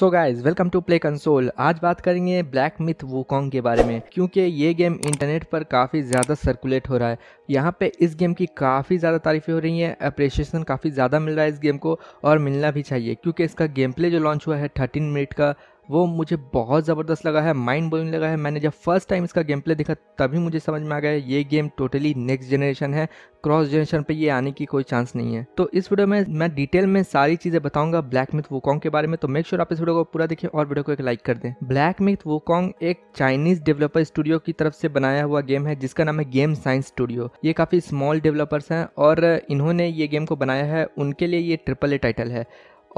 so guys welcome to play console आज बात करेंगे ब्लैक मिथ वूकॉन्ग के बारे में क्योंकि ये गेम इंटरनेट पर काफ़ी ज़्यादा सर्कुलेट हो रहा है यहाँ पे इस गेम की काफ़ी ज़्यादा तारीफ़ें हो रही हैं अप्रिशिएशन काफ़ी ज़्यादा मिल रहा है इस गेम को और मिलना भी चाहिए क्योंकि इसका गेम प्ले जो लॉन्च हुआ है थर्टीन मिनट का वो मुझे बहुत ज़बरदस्त लगा है माइंड ब्लोइंग लगा है मैंने जब फर्स्ट टाइम इसका गेम प्ले देखा तभी मुझे समझ में आ गया ये गेम टोटली नेक्स्ट जनरेशन है क्रॉस जनरेशन पे ये आने की कोई चांस नहीं है तो इस वीडियो में मैं डिटेल में सारी चीज़ें बताऊंगा ब्लैक मिथ वोकॉन्ग के बारे में तो मेक श्योर sure आप इस वीडियो को पूरा देखें और वीडियो को एक लाइक कर दें ब्लैक मिथ वोकॉन्ग एक चाइनीज डेवलपर स्टूडियो की तरफ से बनाया हुआ गेम है जिसका नाम है गेम साइंस स्टूडियो ये काफ़ी स्मॉल डेवलपर्स हैं और इन्होंने ये गेम को बनाया है उनके लिए ये ट्रिपल ए टाइटल है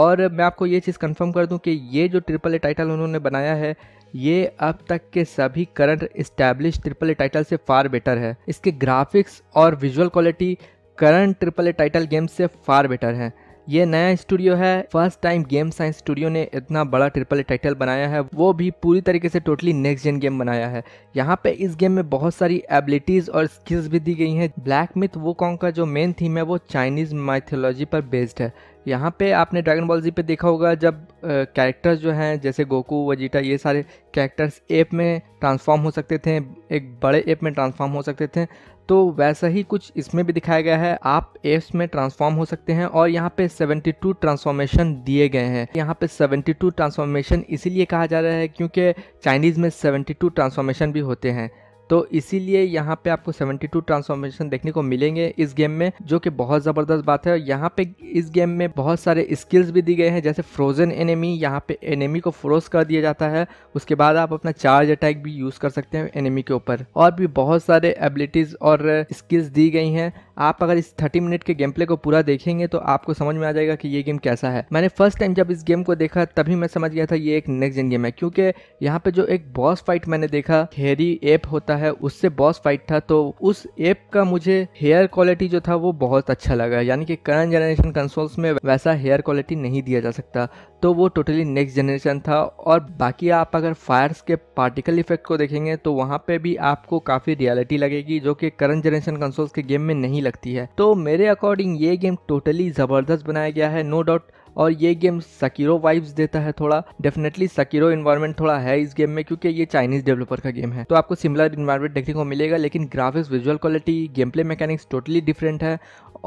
और मैं आपको ये चीज़ कंफर्म कर दूं कि ये जो ट्रिपल ए टाइटल उन्होंने बनाया है ये अब तक के सभी current establish triple A title से फार बेटर है इसके ग्राफिक्स और visual quality current triple A title games से फार बेटर हैं ये नया स्टूडियो है first time game science studio ने इतना बड़ा ट्रिपल टाइटल बनाया है वो भी पूरी तरीके से टोटली नेक्स्ट जेन गेम बनाया है यहाँ पे इस गेम में बहुत सारी एबिलिटीज और स्किल्स भी दी गई हैं ब्लैक मिथ वो कॉन्ग का जो मेन थीम है वो चाइनीज माइथोलॉजी पर बेस्ड है यहाँ पे आपने ड्रैगन बॉल जी पे देखा होगा जब कैरेक्टर्स जो हैं जैसे गोकू वजीटा ये सारे कैरेक्टर्स एप में ट्रांसफॉर्म हो सकते थे एक बड़े एप में ट्रांसफॉर्म हो सकते थे तो वैसा ही कुछ इसमें भी दिखाया गया है आप एप्स में ट्रांसफॉर्म हो सकते हैं और यहाँ पे 72 ट्रांसफॉर्मेशन दिए गए हैं यहाँ पे 72 ट्रांसफॉर्मेशन इसीलिए कहा जा रहा है क्योंकि चाइनीज़ में 72 ट्रांसफॉर्मेशन भी होते हैं तो इसीलिए यहाँ पे आपको 72 ट्रांसफॉर्मेशन देखने को मिलेंगे इस गेम में जो कि बहुत ज़बरदस्त बात है यहाँ पे इस गेम में बहुत सारे स्किल्स भी दी गए हैं जैसे फ्रोजन एनेमी यहाँ पे एनेमी को फ्रोज कर दिया जाता है उसके बाद आप अपना चार्ज अटैक भी यूज़ कर सकते हैं एनेमी के ऊपर और भी बहुत सारे एबिलिटीज़ और स्किल्स दी गई हैं आप अगर इस थर्टी मिनट के गेम प्ले को पूरा देखेंगे तो आपको समझ में आ जाएगा कि ये गेम कैसा है मैंने फर्स्ट टाइम जब इस गेम को देखा तभी मैं समझ गया था ये एक नेक्स्ट जन गेम है क्योंकि यहाँ पे जो एक बॉस फाइट मैंने देखा हेरी एप होता होता है उससे बॉस फाइट था तो उस एप का मुझे हेयर क्वालिटी जो था वो बहुत अच्छा लगा यानी कि करंट जनरेशन कंसोल्स में वैसा हेयर क्वालिटी नहीं दिया जा सकता तो वो टोटली नेक्स्ट जनरेशन था और बाकी आप अगर फायर्स के पार्टिकल इफेक्ट को देखेंगे तो वहाँ पे भी आपको काफ़ी रियलिटी लगेगी जो कि करंट जनरेशन कंसोल्स के गेम में नहीं लगती है तो मेरे अकॉर्डिंग ये गेम टोटली ज़बरदस्त बनाया गया है नो डाउट और ये गेम सकीरो वाइब्स देता है थोड़ा डेफिनेटली सकीरो इन्वायरमेंट थोड़ा है इस गेम में क्योंकि ये चाइनीज डेवलपर का गेम है तो आपको सिमिलर इन्वायरमेंट देखने को मिलेगा लेकिन graphics visual quality game play mechanics totally different है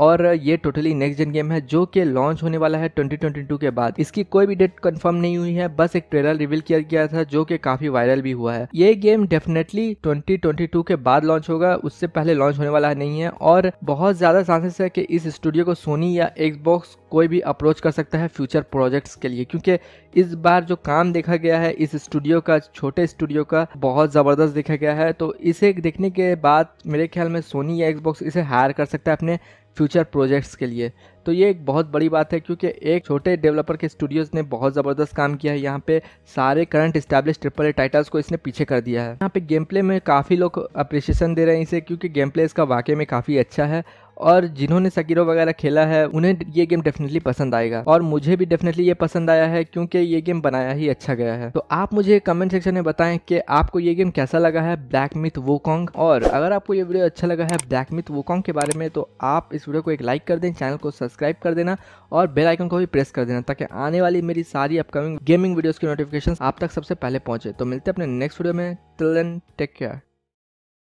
और ये टोटली नेक्स्ट जन गेम है जो कि लॉन्च होने वाला है 2022 के बाद इसकी कोई भी डेट कंफर्म नहीं हुई है बस एक ट्रेलर रिवील किया गया था जो कि काफी वायरल भी हुआ है ये गेम डेफिनेटली 2022 के बाद लॉन्च होगा उससे पहले लॉन्च होने वाला नहीं है और बहुत ज्यादा चांसेस है कि इस स्टूडियो को सोनी या एक्सबॉक्स कोई भी अप्रोच कर सकता सकता है फ्यूचर प्रोजेक्ट्स के लिए क्योंकि इस बार जो काम देखा गया है इस स्टूडियो का छोटे स्टूडियो का बहुत ज़बरदस्त देखा गया है तो इसे देखने के बाद मेरे ख्याल में सोनी या एक्सबॉक्स इसे हायर कर सकता है अपने फ्यूचर प्रोजेक्ट्स के लिए तो ये एक बहुत बड़ी बात है क्योंकि एक छोटे डेवलपर के स्टूडियोज़ ने बहुत ज़बरदस्त काम किया है यहाँ पे सारे current establish triple A titles को इसने पीछे कर दिया है यहाँ पे गेम प्ले में काफ़ी लोग अप्रिशिएशन दे रहे हैं इसे क्योंकि गेम प्ले इसका वाकई में काफ़ी अच्छा है और जिन्होंने सकीरो वगैरह खेला है उन्हें ये गेम डेफिनेटली पसंद आएगा और मुझे भी डेफिनेटली ये पसंद आया है क्योंकि ये गेम बनाया ही अच्छा गया है तो आप मुझे कमेंट सेक्शन में बताएं कि आपको ये गेम कैसा लगा है ब्लैक मिथ वोकोंग और अगर आपको ये वीडियो अच्छा लगा है ब्लैक मिथ वोकोंग के बारे में तो आप इस वीडियो को एक लाइक कर दें चैनल को सब्सक्राइब कर देना और बेल आइकन को भी प्रेस कर देना ताकि आने वाली मेरी सारी अपकमिंग गेमिंग वीडियोज़ की नोटिफिकेशन आप तक सबसे पहले पहुँचे तो मिलते अपने नेक्स्ट वीडियो में टिल देन टेक केयर